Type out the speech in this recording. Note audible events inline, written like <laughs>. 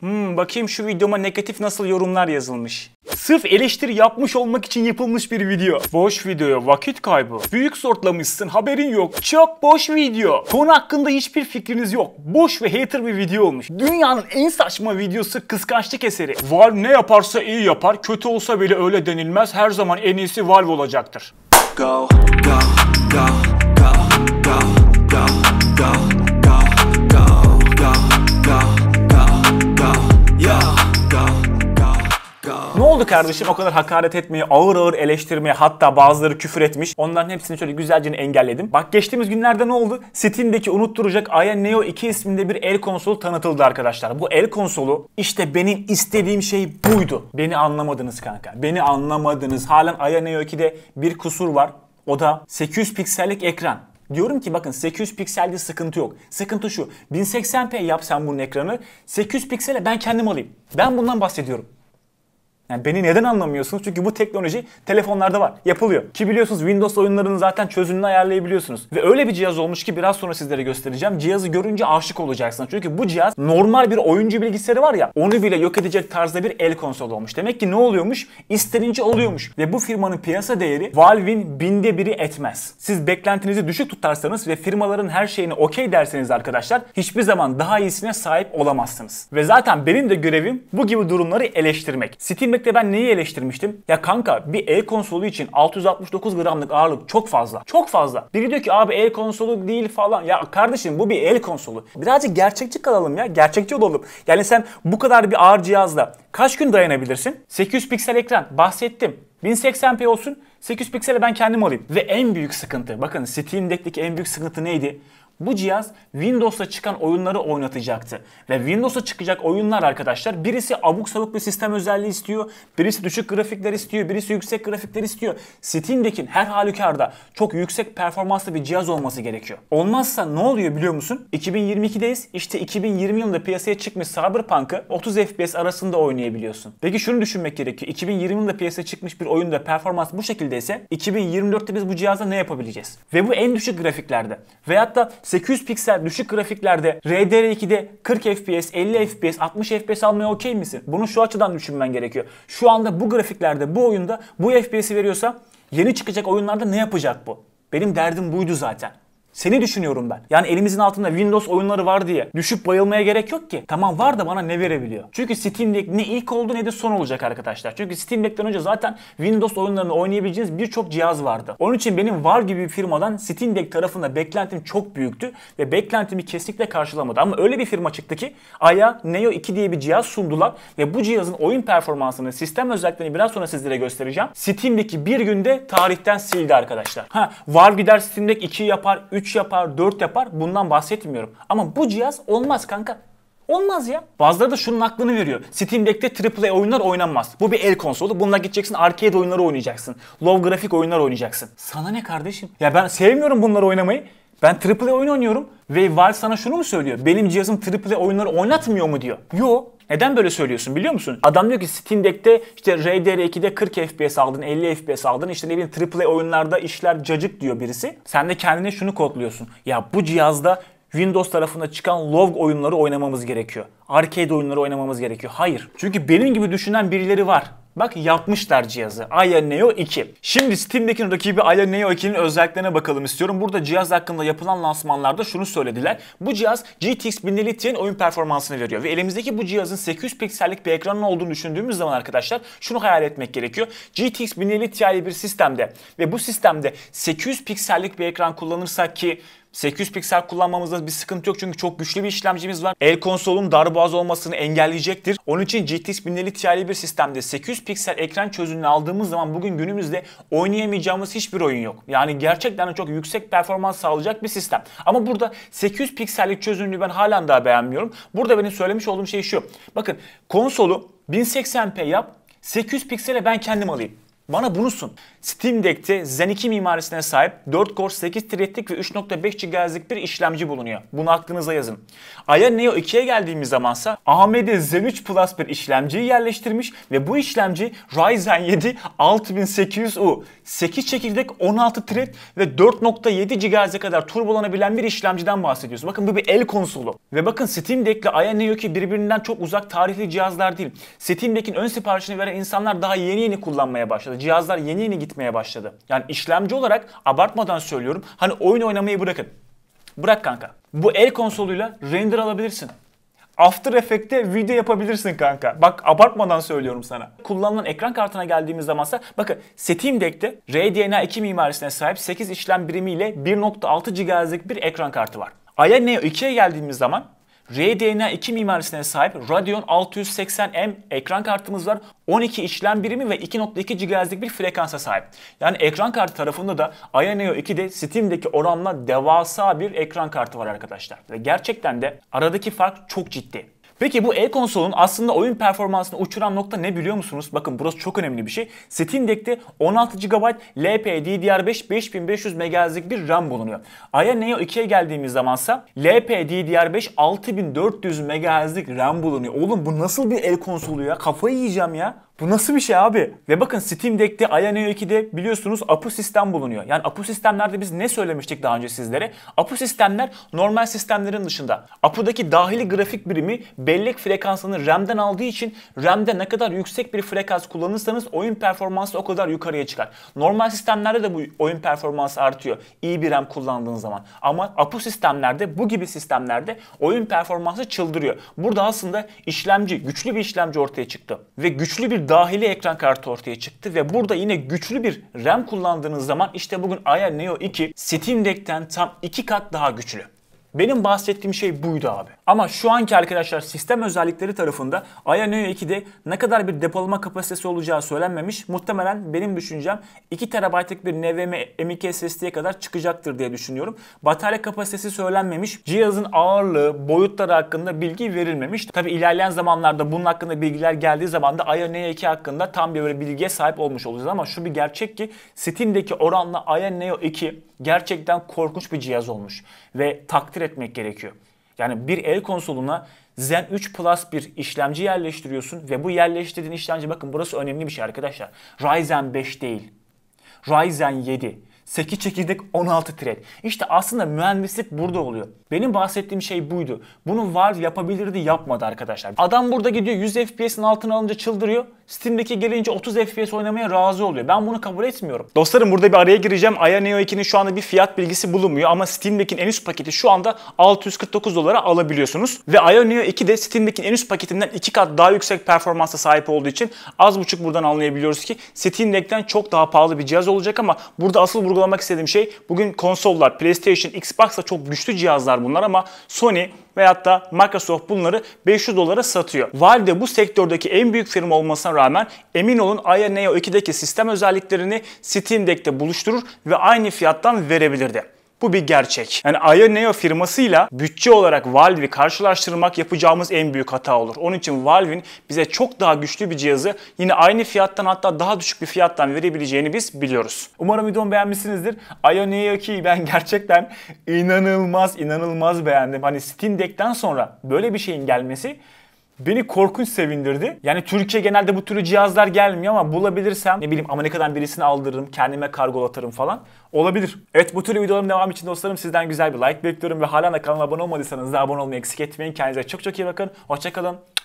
Hmm, bakayım şu videoma negatif nasıl yorumlar yazılmış. Sırf eleştiri yapmış olmak için yapılmış bir video. Boş videoya vakit kaybı. Büyük sortlamışsın haberin yok. Çok boş video. Konu hakkında hiçbir fikriniz yok. Boş ve hater bir video olmuş. Dünyanın en saçma videosu kıskançlık eseri. Valve ne yaparsa iyi yapar. Kötü olsa bile öyle denilmez. Her zaman en iyisi Valve olacaktır. Go, go, go, go, go, go, go. oldu kardeşim o kadar hakaret etmeye, ağır ağır eleştirmeye hatta bazıları küfür etmiş. Onların hepsini şöyle güzelce engelledim. Bak geçtiğimiz günlerde ne oldu? Steam'deki unutturacak Aya Neo 2 isminde bir el konsolu tanıtıldı arkadaşlar. Bu el konsolu işte benim istediğim şey buydu. Beni anlamadınız kanka. Beni anlamadınız. Halen Aya Neo 2'de bir kusur var. O da 800 piksellik ekran. Diyorum ki bakın 800 pikselde sıkıntı yok. Sıkıntı şu. 1080p yapsam bunun ekranı 800 piksele ben kendim alayım. Ben bundan bahsediyorum. Yani beni neden anlamıyorsunuz? Çünkü bu teknoloji telefonlarda var. Yapılıyor. Ki biliyorsunuz Windows oyunlarının zaten çözününü ayarlayabiliyorsunuz. Ve öyle bir cihaz olmuş ki biraz sonra sizlere göstereceğim. Cihazı görünce aşık olacaksınız. Çünkü bu cihaz normal bir oyuncu bilgisayarı var ya onu bile yok edecek tarzda bir el konsolu olmuş. Demek ki ne oluyormuş? İstenince oluyormuş. Ve bu firmanın piyasa değeri Valve'in binde biri etmez. Siz beklentinizi düşük tutarsanız ve firmaların her şeyini okey derseniz arkadaşlar hiçbir zaman daha iyisine sahip olamazsınız. Ve zaten benim de görevim bu gibi durumları eleştirmek. Steam Özellikle ben neyi eleştirmiştim? Ya kanka bir el konsolu için 669 gramlık ağırlık çok fazla. Çok fazla. Biri diyor ki abi el konsolu değil falan. Ya kardeşim bu bir el konsolu. Birazcık gerçekçi kalalım ya. Gerçekçi olalım. Yani sen bu kadar bir ağır cihazla kaç gün dayanabilirsin? 800 piksel ekran bahsettim. 1080p olsun 800 piksele ben kendim alayım. Ve en büyük sıkıntı bakın Steam Deck'teki en büyük sıkıntı neydi? Bu cihaz Windows'ta çıkan oyunları oynatacaktı. Ve Windows'ta çıkacak oyunlar arkadaşlar birisi abuk sabuk bir sistem özelliği istiyor. Birisi düşük grafikler istiyor. Birisi yüksek grafikler istiyor. Steam'dekin her halükarda çok yüksek performanslı bir cihaz olması gerekiyor. Olmazsa ne oluyor biliyor musun? 2022'deyiz. İşte 2020 yılında piyasaya çıkmış Cyberpunk'ı 30 FPS arasında oynayabiliyorsun. Peki şunu düşünmek gerekiyor. 2020 yılında piyasaya çıkmış bir oyunda performans bu şekildeyse 2024'te biz bu cihaza ne yapabileceğiz? Ve bu en düşük grafiklerde. Veyahut da 800 piksel düşük grafiklerde RDR2'de 40 FPS, 50 FPS, 60 FPS almaya okey misin? Bunu şu açıdan düşünmen gerekiyor. Şu anda bu grafiklerde, bu oyunda bu FPS'i veriyorsa yeni çıkacak oyunlarda ne yapacak bu? Benim derdim buydu zaten. Seni düşünüyorum ben. Yani elimizin altında Windows oyunları var diye düşüp bayılmaya gerek yok ki. Tamam var da bana ne verebiliyor? Çünkü Steam Deck ne ilk oldu ne de son olacak arkadaşlar. Çünkü Steam Deck'ten önce zaten Windows oyunlarını oynayabileceğiniz birçok cihaz vardı. Onun için benim var gibi bir firmadan Steam Deck tarafında beklentim çok büyüktü ve beklentimi kesinlikle karşılamadı. Ama öyle bir firma çıktı ki Aya Neo 2 diye bir cihaz sundular ve bu cihazın oyun performansını, sistem özelliklerini biraz sonra sizlere göstereceğim. Steam Deck'i bir günde tarihten sildi arkadaşlar. Ha, var gider Steam Deck 2 yapar, 3 3 yapar, 4 yapar bundan bahsetmiyorum. Ama bu cihaz olmaz kanka. Olmaz ya. Bazıları da şunun aklını veriyor. Steam Deck'te AAA oyunlar oynanmaz. Bu bir el konsolu. Bununla gideceksin arcade oyunları oynayacaksın. Low grafik oyunlar oynayacaksın. Sana ne kardeşim? Ya ben sevmiyorum bunları oynamayı. Ben AAA oyun oynuyorum ve Valve sana şunu mu söylüyor? Benim cihazım AAA oyunları oynatmıyor mu diyor. Yo. Neden böyle söylüyorsun biliyor musun? Adam diyor ki Steam Deck'te işte RDR2'de 40 FPS aldın, 50 FPS aldın. İşte ne bileyim AAA oyunlarda işler cacık diyor birisi. Sen de kendine şunu kodluyorsun. Ya bu cihazda Windows tarafında çıkan log oyunları oynamamız gerekiyor. Arcade oyunları oynamamız gerekiyor. Hayır. Çünkü benim gibi düşünen birileri var. Bak yapmışlar cihazı. Aya Neo 2. Şimdi Steam'deki rakibi Aya Neo 2'nin özelliklerine bakalım istiyorum. Burada cihaz hakkında yapılan lansmanlarda şunu söylediler. Bu cihaz GTX 1050 Ti'nin oyun performansını veriyor. Ve elimizdeki bu cihazın 800 piksellik bir ekranın olduğunu düşündüğümüz zaman arkadaşlar şunu hayal etmek gerekiyor. GTX 1050 Ti'li bir sistemde ve bu sistemde 800 piksellik bir ekran kullanırsak ki 800 piksel kullanmamızda bir sıkıntı yok çünkü çok güçlü bir işlemcimiz var. El konsolun darboğaz olmasını engelleyecektir. Onun için GTX 1050 Ti'li bir sistemde 800 piksel ekran çözünürlüğünü aldığımız zaman bugün günümüzde oynayamayacağımız hiçbir oyun yok. Yani gerçekten çok yüksek performans sağlayacak bir sistem. Ama burada 800 piksellik çözünürlüğü ben halen daha beğenmiyorum. Burada benim söylemiş olduğum şey şu. Bakın konsolu 1080p yap 800 piksele ben kendim alayım. Bana bunusun. Steam Deck'te Zen 2 mimarisine sahip 4 Core 8 threadlik ve 3.5 GHz'lik bir işlemci bulunuyor. Bunu aklınıza yazın. Aya Neo 2'ye geldiğimiz zamansa AMD Zen 3 Plus bir işlemciyi yerleştirmiş ve bu işlemci Ryzen 7 6800U 8 çekirdek 16 thread ve 4.7 GHz'e kadar turbolanabilen bir işlemciden bahsediyoruz. Bakın bu bir el konsolu. Ve bakın Steam Deck ile Aya Neo 2 birbirinden çok uzak tarihli cihazlar değil. Steam Deck'in ön siparişini veren insanlar daha yeni yeni kullanmaya başladı cihazlar yeni yeni gitmeye başladı. Yani işlemci olarak abartmadan söylüyorum. Hani oyun oynamayı bırakın. Bırak kanka. Bu el konsoluyla render alabilirsin. After Effects'te video yapabilirsin kanka. Bak abartmadan söylüyorum sana. Kullanılan ekran kartına geldiğimiz zamansa bakın Steam Deck'te RDNA 2 mimarisine sahip 8 işlem birimiyle 1.6 GHz'lik bir ekran kartı var. Aya Neo 2'ye geldiğimiz zaman RDNA2 mimarisine sahip Radeon 680M ekran kartımız var. 12 işlem birimi ve 2.2 GHz'lik bir frekansa sahip. Yani ekran kartı tarafında da Aya Neo 2'de Steam'deki oranla devasa bir ekran kartı var arkadaşlar. Ve gerçekten de aradaki fark çok ciddi. Peki bu e-konsolun aslında oyun performansını uçuran nokta ne biliyor musunuz? Bakın burası çok önemli bir şey. Steam Deck'te 16 GB LPDDR5 5500 MHz'lik bir RAM bulunuyor. Aya Neo 2'ye geldiğimiz zamansa LPDDR5 6400 MHz'lik RAM bulunuyor. Oğlum bu nasıl bir el konsolu ya? Kafayı yiyeceğim ya. Bu nasıl bir şey abi? Ve bakın Steam Deck'te Aya Neo 2'de biliyorsunuz APU sistem bulunuyor. Yani APU sistemlerde biz ne söylemiştik daha önce sizlere? APU sistemler normal sistemlerin dışında. APU'daki dahili grafik birimi bellek frekansını RAM'den aldığı için RAM'de ne kadar yüksek bir frekans kullanırsanız oyun performansı o kadar yukarıya çıkar. Normal sistemlerde de bu oyun performansı artıyor. iyi bir RAM kullandığın zaman. Ama APU sistemlerde bu gibi sistemlerde oyun performansı çıldırıyor. Burada aslında işlemci, güçlü bir işlemci ortaya çıktı. Ve güçlü bir dahili ekran kartı ortaya çıktı. Ve burada yine güçlü bir RAM kullandığınız zaman işte bugün Aya Neo 2 Steam Deck'ten tam 2 kat daha güçlü. Benim bahsettiğim şey buydu abi. Ama şu anki arkadaşlar sistem özellikleri tarafında Aya Neo 2'de ne kadar bir depolama kapasitesi olacağı söylenmemiş. Muhtemelen benim düşüncem 2 TB'lık bir NVMe M.2 SSD'ye kadar çıkacaktır diye düşünüyorum. Batarya kapasitesi söylenmemiş. Cihazın ağırlığı, boyutları hakkında bilgi verilmemiş. Tabi ilerleyen zamanlarda bunun hakkında bilgiler geldiği zaman da Aya Neo 2 hakkında tam bir böyle bilgiye sahip olmuş olacağız. Ama şu bir gerçek ki Steam'deki oranla Aya Neo 2 gerçekten korkunç bir cihaz olmuş. Ve takdir takdir etmek gerekiyor. Yani bir el konsoluna Zen 3 Plus bir işlemci yerleştiriyorsun ve bu yerleştirdiğin işlemci bakın burası önemli bir şey arkadaşlar. Ryzen 5 değil. Ryzen 7. 8 çekirdek 16 thread. İşte aslında mühendislik burada oluyor. Benim bahsettiğim şey buydu. Bunu var yapabilirdi yapmadı arkadaşlar. Adam burada gidiyor 100 FPS'in altına alınca çıldırıyor. Steam'deki gelince 30 FPS oynamaya razı oluyor. Ben bunu kabul etmiyorum. Dostlarım burada bir araya gireceğim. Aya Neo 2'nin şu anda bir fiyat bilgisi bulunmuyor ama Steam'dekin en üst paketi şu anda 649 dolara alabiliyorsunuz. Ve Aya Neo 2 de Steam'dekin en üst paketinden 2 kat daha yüksek performansa sahip olduğu için az buçuk buradan anlayabiliyoruz ki Steam Deck'ten çok daha pahalı bir cihaz olacak ama burada asıl vurgu vurgulamak istediğim şey bugün konsollar, PlayStation, Xbox'la çok güçlü cihazlar bunlar ama Sony veyahut da Microsoft bunları 500 dolara satıyor. Valve bu sektördeki en büyük firma olmasına rağmen emin olun Aya Neo 2'deki sistem özelliklerini Steam Deck'te buluşturur ve aynı fiyattan verebilirdi. Bu bir gerçek. Yani Aya Neo firmasıyla bütçe olarak Valve'i karşılaştırmak yapacağımız en büyük hata olur. Onun için Valve'in bize çok daha güçlü bir cihazı yine aynı fiyattan hatta daha düşük bir fiyattan verebileceğini biz biliyoruz. Umarım videomu beğenmişsinizdir. Aya Neo 2'yi ben <laughs> gerçekten inanılmaz inanılmaz beğendim. Hani Steam Deck'ten sonra böyle bir şeyin gelmesi beni korkunç sevindirdi. Yani Türkiye genelde bu türlü cihazlar gelmiyor ama bulabilirsem ne bileyim Amerika'dan birisini aldırırım, kendime kargolatarım falan. Olabilir. Evet bu türlü videoların devamı için dostlarım sizden güzel bir like bekliyorum ve hala da kanala abone olmadıysanız da abone olmayı eksik etmeyin. Kendinize çok çok iyi bakın. Hoşçakalın.